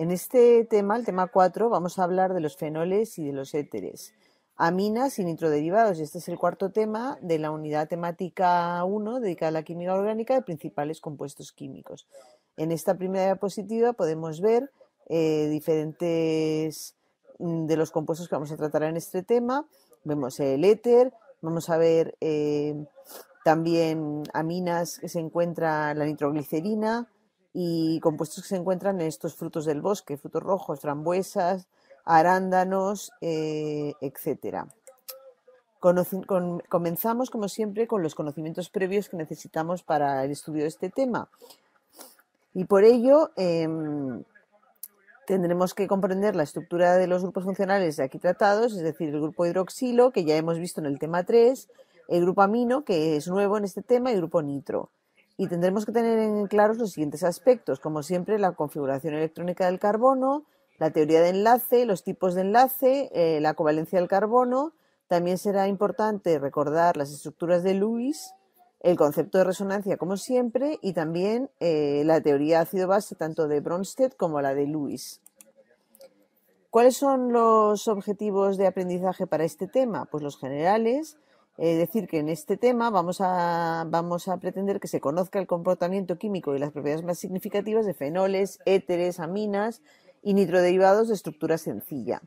En este tema, el tema 4, vamos a hablar de los fenoles y de los éteres, aminas y nitroderivados. Y este es el cuarto tema de la unidad temática 1 dedicada a la química orgánica de principales compuestos químicos. En esta primera diapositiva podemos ver eh, diferentes mm, de los compuestos que vamos a tratar en este tema. Vemos el éter, vamos a ver eh, también aminas que se encuentra la nitroglicerina, y compuestos que se encuentran en estos frutos del bosque, frutos rojos, frambuesas, arándanos, eh, etc. comenzamos, como siempre, con los conocimientos previos que necesitamos para el estudio de este tema. Y por ello em, tendremos que comprender la estructura de los grupos funcionales aquí tratados, es decir, el grupo hidroxilo, que ya hemos visto en el tema 3, el grupo amino, que es nuevo en este tema, y el grupo nitro y tendremos que tener en claros los siguientes aspectos, como siempre la configuración electrónica del carbono, la teoría de enlace, los tipos de enlace, eh, la covalencia del carbono. También será importante recordar las estructuras de Lewis, el concepto de resonancia, como siempre, y también eh, la teoría ácido-base, tanto de Bronsted como la de Lewis. ¿Cuáles son los objetivos de aprendizaje para este tema? Pues los generales, es eh, decir que en este tema vamos a, vamos a pretender que se conozca el comportamiento químico y las propiedades más significativas de fenoles, éteres, aminas y nitroderivados de estructura sencilla.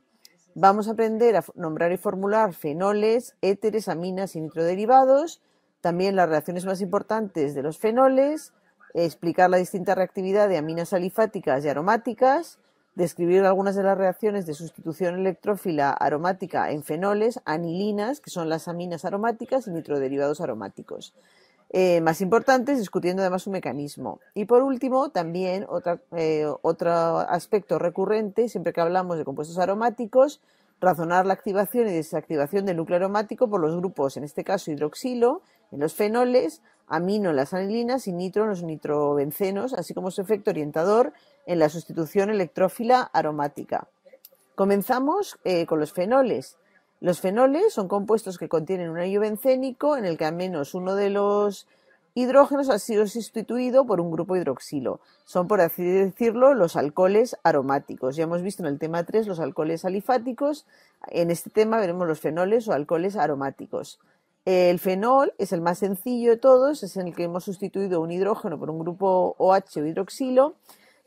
Vamos a aprender a nombrar y formular fenoles, éteres, aminas y nitroderivados, también las reacciones más importantes de los fenoles, explicar la distinta reactividad de aminas alifáticas y aromáticas, describir algunas de las reacciones de sustitución electrófila aromática en fenoles, anilinas, que son las aminas aromáticas, y nitroderivados aromáticos. Eh, más importantes, discutiendo además su mecanismo. Y por último, también eh, otro aspecto recurrente, siempre que hablamos de compuestos aromáticos, razonar la activación y desactivación del núcleo aromático por los grupos, en este caso hidroxilo, en los fenoles, amino en las anilinas y nitro en los nitrobencenos, así como su efecto orientador en la sustitución electrófila aromática. Comenzamos eh, con los fenoles. Los fenoles son compuestos que contienen un anillo bencénico en el que al menos uno de los hidrógenos ha sido sustituido por un grupo hidroxilo. Son, por así decirlo, los alcoholes aromáticos. Ya hemos visto en el tema 3 los alcoholes alifáticos. En este tema veremos los fenoles o alcoholes aromáticos. El fenol es el más sencillo de todos, es en el que hemos sustituido un hidrógeno por un grupo OH o hidroxilo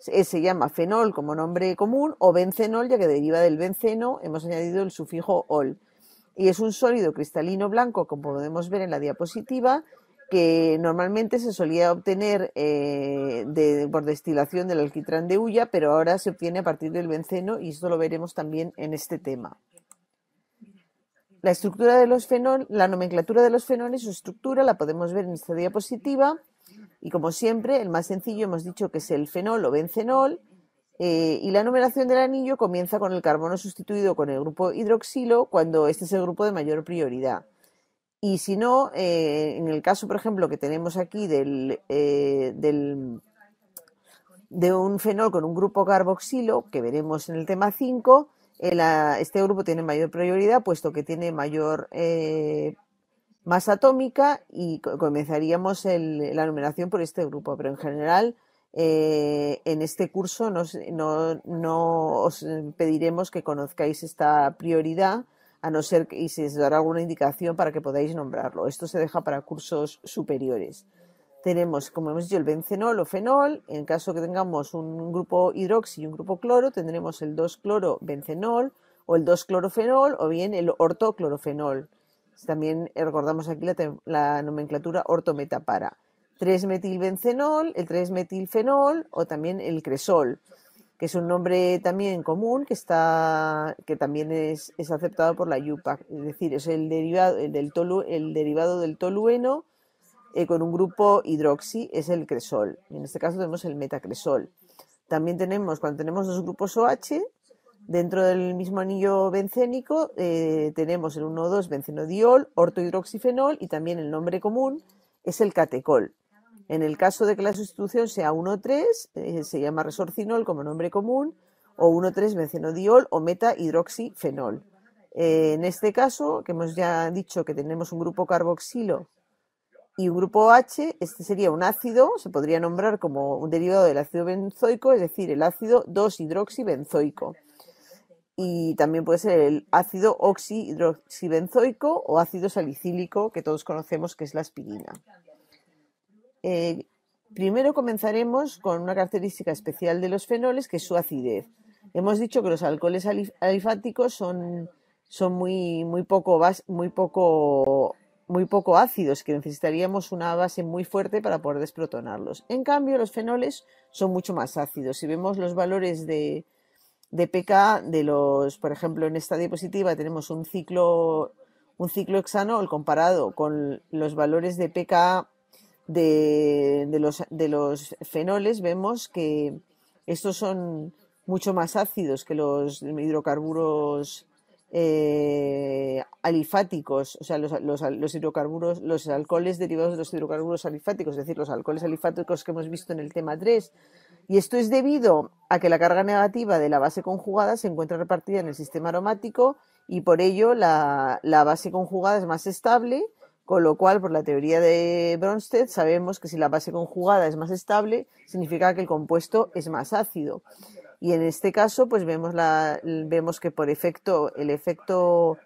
eh, se llama fenol como nombre común o bencenol, ya que deriva del benceno, hemos añadido el sufijo ol. Y es un sólido cristalino blanco, como podemos ver en la diapositiva, que normalmente se solía obtener eh, por destilación del alquitrán de hulla, pero ahora se obtiene a partir del benceno y esto lo veremos también en este tema. La estructura de los fenol, la nomenclatura de los fenoles, su estructura la podemos ver en esta diapositiva y como siempre, el más sencillo hemos dicho que es el fenol o benzenol eh, y la numeración del anillo comienza con el carbono sustituido con el grupo hidroxilo cuando este es el grupo de mayor prioridad. Y si no, eh, en el caso, por ejemplo, que tenemos aquí eh, del, de un fenol con un grupo carboxilo, que veremos en el tema 5, este grupo tiene mayor prioridad puesto que tiene mayor más atómica y comenzaríamos la numeración por este grupo, pero en general eh, en este curso no, os pediremos que conozcáis esta prioridad a no ser que, y se os dará alguna indicación para que podáis nombrarlo. Esto se deja para cursos superiores. Tenemos, como hemos dicho, el bencenol o fenol. En caso que tengamos un grupo hidroxi y un grupo cloro, tendremos el 2-cloro-bencenol o el 2-clorofenol o bien el ortoclorofenol también recordamos aquí la, la nomenclatura para 3 metilbenzenol el 3-metilfenol o también el cresol, que es un nombre también común que, está, que también es, aceptado por la IUPAC, es decir, es el derivado, del, el derivado del tolueno eh, con un grupo hidroxi, es el cresol. En este caso tenemos el metacresol. También tenemos, cuando tenemos dos grupos OH, Dentro del mismo anillo bencénico eh, tenemos el 1,2 bencenodiol, ortohidroxifenol y también el nombre común es el catecol. En el caso de que la sustitución sea 1,3, eh, se llama resorcinol como nombre común, o 1,3 bencenodiol o metahidroxifenol. Eh, en este caso, que hemos ya dicho que tenemos un grupo carboxilo y un grupo H, este sería un ácido, se podría nombrar como un derivado del ácido benzoico, es decir, el ácido 2-hidroxibenzoico y también puede ser el ácido oxihidroxibenzoico o ácido salicílico, que todos conocemos que es la aspirina. Eh, primero comenzaremos con una característica especial de los fenoles, que es su acidez. Hemos dicho que los alcoholes alifáticos son, muy, poco muy, muy poco ácidos, que necesitaríamos una base muy fuerte para poder desprotonarlos. En cambio, los fenoles son mucho más ácidos. Si vemos los valores de, de peca de los, por ejemplo, en esta diapositiva tenemos un ciclo, un ciclo hexanol comparado con los valores de pK de, de, los, de los fenoles, vemos que estos son mucho más ácidos que los hidrocarburos eh, alifáticos, o sea, los, hidrocarburos, los alcoholes derivados de los hidrocarburos alifáticos, es decir, los alcoholes alifáticos que hemos visto en el tema 3. Y esto es debido a que la carga negativa de la base conjugada se encuentra repartida en el sistema aromático y por ello la, la base conjugada es más estable, con lo cual, por la teoría de Bronsted, sabemos que si la base conjugada es más estable, significa que el compuesto es más ácido. Y en este caso, pues vemos, la, vemos que por efecto, el efecto,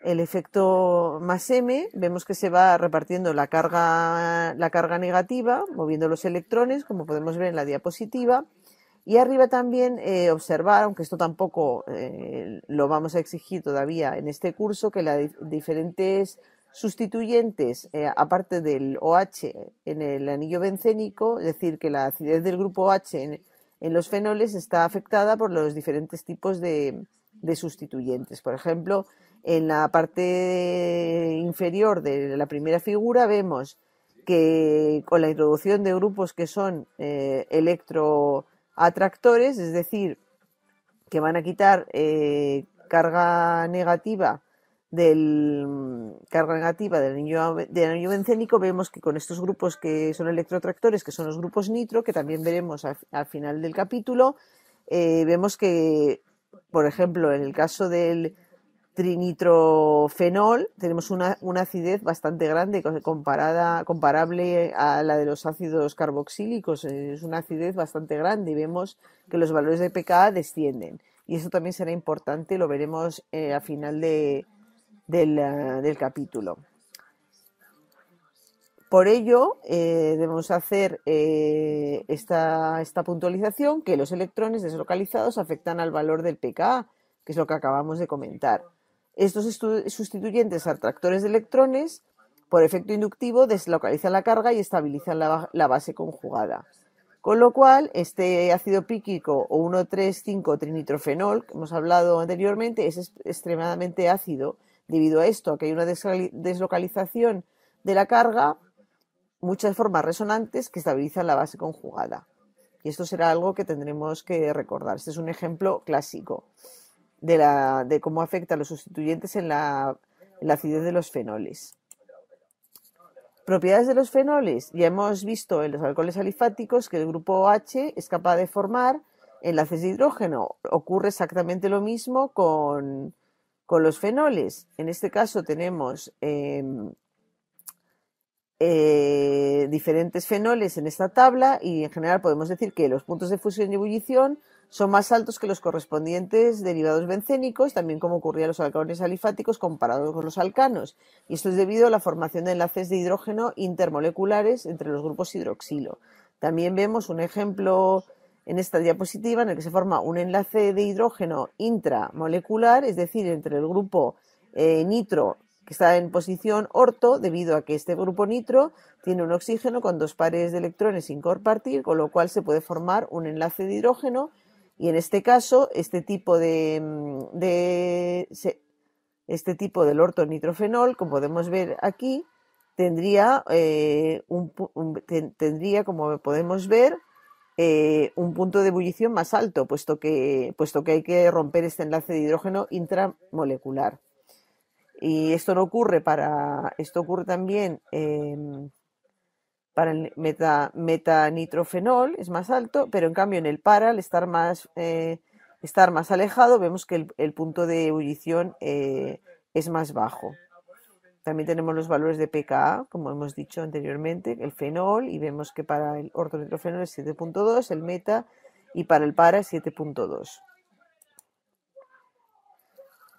el efecto más M, vemos que se va repartiendo la carga, la carga negativa, moviendo los electrones, como podemos ver en la diapositiva. Y arriba también eh, observar, aunque esto tampoco eh, lo vamos a exigir todavía en este curso, que las diferentes sustituyentes, eh, aparte del OH en el anillo bencénico, es decir, que la acidez del grupo OH en, en los fenoles está afectada por los diferentes tipos de, sustituyentes. Por ejemplo, en la parte inferior de la primera figura vemos que con la introducción de grupos que son eh, electroatractores, es decir, que van a quitar eh, carga negativa del mm, carga negativa del anillo, del bencénico, vemos que con estos grupos que son electrotractores, que son los grupos nitro, que también veremos al, final del capítulo, eh, vemos que, por ejemplo, en el caso del trinitrofenol, tenemos una, acidez bastante grande comparada, comparable a la de los ácidos carboxílicos, es una acidez bastante grande y vemos que los valores de pKa descienden. Y eso también será importante, lo veremos eh, al final de, del, capítulo. Por ello, eh, debemos hacer eh, esta, puntualización que los electrones deslocalizados afectan al valor del pKa, que es lo que acabamos de comentar. Estos sustituyentes atractores de electrones, por efecto inductivo, deslocalizan la carga y estabilizan la, la base conjugada. Con lo cual, este ácido píquico o 1,3,5-trinitrofenol, que hemos hablado anteriormente, es extremadamente ácido Debido a esto, que hay una deslocalización de la carga, muchas formas resonantes que estabilizan la base conjugada. Y esto será algo que tendremos que recordar. Este es un ejemplo clásico de, la, de cómo afecta a los sustituyentes en la, en la, acidez de los fenoles. Propiedades de los fenoles. Ya hemos visto en los alcoholes alifáticos que el grupo H es capaz de formar enlaces de hidrógeno. Ocurre exactamente lo mismo con, con los fenoles, en este caso tenemos em, eh, diferentes fenoles en esta tabla y en general podemos decir que los puntos de fusión y ebullición son más altos que los correspondientes derivados bencénicos, también como ocurría en los alcalones alifáticos comparados con los alcanos, y esto es debido a la formación de enlaces de hidrógeno intermoleculares entre los grupos hidroxilo. También vemos un ejemplo en esta diapositiva en el que se forma un enlace de hidrógeno intramolecular, es decir, entre el grupo eh, nitro que está en posición orto debido a que este grupo nitro tiene un oxígeno con dos pares de electrones sin compartir, con lo cual se puede formar un enlace de hidrógeno y en este caso este tipo de, mm, de este tipo del orto nitrofenol, como podemos ver aquí, tendría, eh, tendría como podemos ver eh, un punto de ebullición más alto, puesto que, puesto que hay que romper este enlace de hidrógeno intramolecular. Y esto no ocurre para. Esto ocurre también em, para el meta, metanitrofenol, es más alto, pero en cambio en el para, al estar más, eh, estar más alejado, vemos que el, el punto de ebullición eh, es más bajo. También tenemos los valores de pKa, como hemos dicho anteriormente, el fenol, y vemos que para el ortonitrofenol es 7.2, el meta, y para el para es 7.2.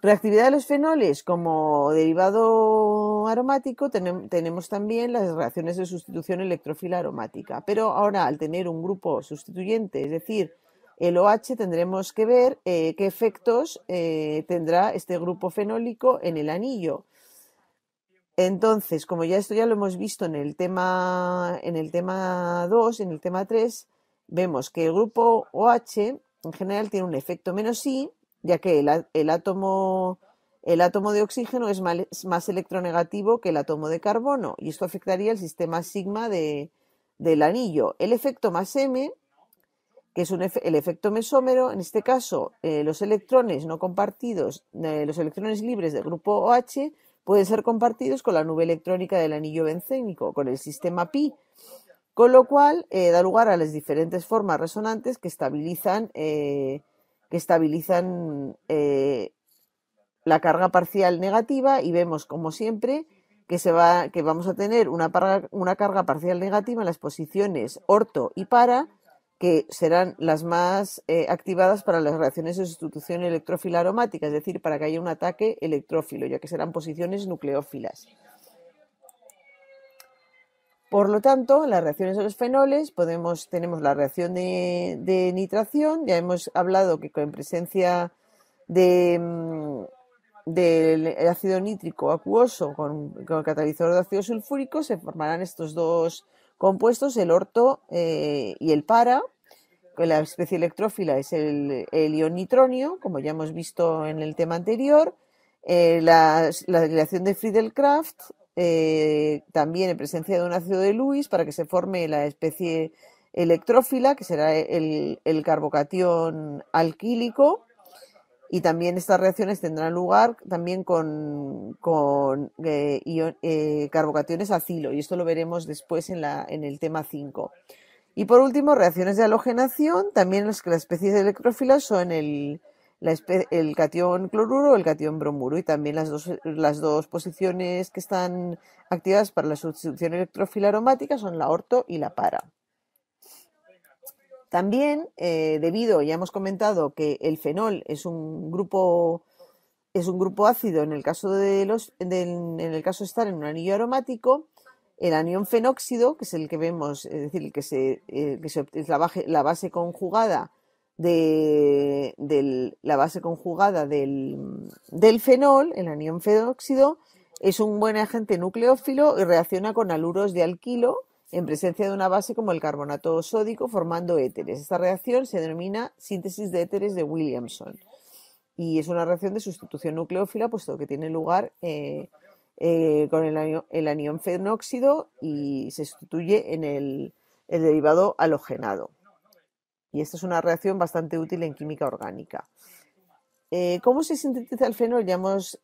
Reactividad de los fenoles como derivado aromático, tenemos también las reacciones de sustitución electrofila aromática. Pero ahora, al tener un grupo sustituyente, es decir, el OH, tendremos que ver eh, qué efectos eh, tendrá este grupo fenólico en el anillo. Entonces, como ya esto ya lo hemos visto en el tema en el tema 2, en el tema 3, vemos que el grupo OH en general tiene un efecto menos I, ya que el, el átomo de oxígeno es más, electronegativo que el átomo de carbono y esto afectaría el sistema sigma del anillo. El efecto más M, que es el efecto mesómero, en este caso eh, los electrones no compartidos, eh, los electrones libres del grupo OH pueden ser compartidos con la nube electrónica del anillo bencénico, con el sistema pi, con lo cual eh, da lugar a las diferentes formas resonantes que estabilizan, eh, que estabilizan eh, la carga parcial negativa y vemos, como siempre, que, se va, que vamos a tener una, una carga parcial negativa en las posiciones orto y para, que serán las más eh, activadas para las reacciones de sustitución electrófila aromática, es decir, para que haya un ataque electrófilo, ya que serán posiciones nucleófilas. Por lo tanto, en las reacciones de los fenoles podemos, tenemos la reacción de, nitración, ya hemos hablado que con presencia de, mm, del ácido nítrico acuoso con, catalizador de ácido sulfúrico se formarán estos dos compuestos el orto eh, y el para. La especie electrófila es el, el nitronio, como ya hemos visto en el tema anterior. Eh, la, la de friedel eh, también en presencia de un ácido de Lewis, para que se forme la especie electrófila, que será el, el carbocatión alquílico. Y también estas reacciones tendrán lugar también con, eh, eh, carbocationes acilo, y esto lo veremos después en, el tema 5. Y por último, reacciones de halogenación, también las que las especies electrófilas son el, cation cloruro o el cation bromuro y también las dos, las dos posiciones que están activadas para la sustitución electrófila aromática son la orto y la para. También, eh, debido, ya hemos comentado que el fenol es un grupo es un grupo ácido en el caso de los en el caso estar en un anillo aromático el anión fenóxido que es el que vemos es decir que se, eh, es la, base conjugada de del, la base conjugada del, del fenol el anión fenóxido es un buen agente nucleófilo y reacciona con aluros de alquilo en presencia de una base como el carbonato sódico formando éteres. Esta reacción se denomina síntesis de éteres de Williamson y es una reacción de sustitución nucleófila puesto que tiene lugar eh, eh, con el, anión, fenóxido y se sustituye en el, derivado halogenado. Y esta es una reacción bastante útil en química orgánica. Eh, ¿Cómo se sintetiza el fenol? Ya hemos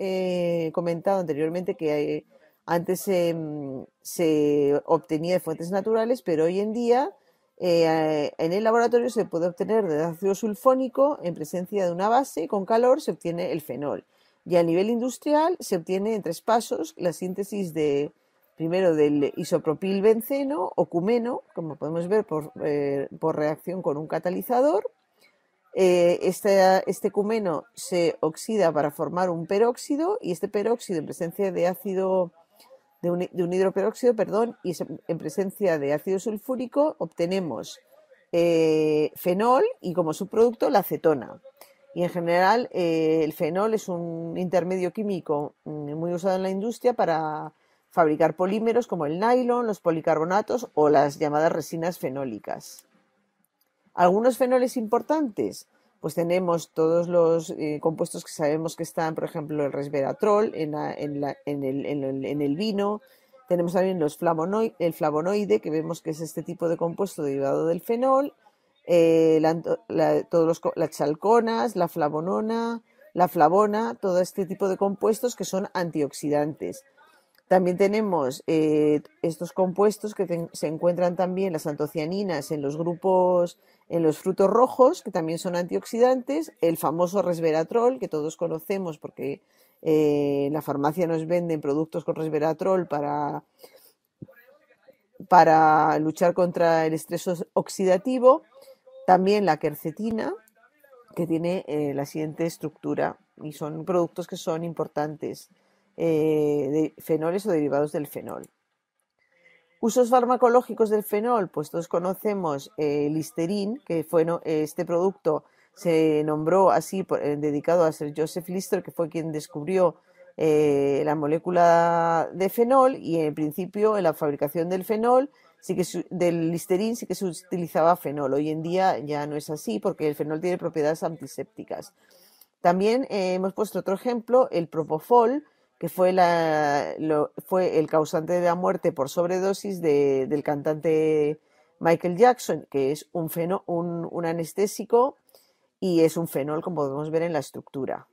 comentado anteriormente que hay antes mm, se obtenía de fuentes naturales, pero hoy en día eh, en el laboratorio se puede obtener de ácido sulfónico en presencia de una base y con calor se obtiene el fenol. Y a nivel industrial se obtiene en tres pasos la síntesis de primero del isopropilbenceno o cumeno, como podemos ver por, eh, reacción con un catalizador. este, este cumeno se oxida para formar un peróxido y este peróxido en presencia de ácido de un, hidroperóxido, perdón, y en presencia de ácido sulfúrico obtenemos eh, fenol y como subproducto la acetona. Y en general eh, el fenol es un intermedio químico mm, muy usado en la industria para fabricar polímeros como el nylon, los policarbonatos o las llamadas resinas fenólicas. Algunos fenoles importantes, pues tenemos todos los eh, compuestos que sabemos que están, por ejemplo, el resveratrol en, el, vino, tenemos también los el flavonoide, que vemos que es este tipo de compuesto derivado del fenol, eh, todos las chalconas, la flavonona, la flavona, todo este tipo de compuestos que son antioxidantes. También tenemos eh, estos compuestos que se encuentran también las antocianinas en los grupos en los frutos rojos, que también son antioxidantes, el famoso resveratrol, que todos conocemos porque eh, la farmacia nos venden productos con resveratrol para, para luchar contra el estrés oxidativo, también la quercetina, que tiene eh, la siguiente estructura, y son productos que son importantes, eh, de fenoles o derivados del fenol. Usos farmacológicos del fenol, pues todos conocemos el eh, Listerine, que fue este producto se nombró así por, eh, dedicado a ser Joseph Lister, que fue quien descubrió eh, la molécula de fenol y en principio en la fabricación del fenol sí que del listerín sí que se utilizaba fenol. Hoy en día ya no es así porque el fenol tiene propiedades antisépticas. También hemos puesto otro ejemplo, el propofol, que fue, la, fue el causante de la muerte por sobredosis de, del cantante Michael Jackson, que es un, feno, un anestésico y es un fenol, como podemos ver en la estructura.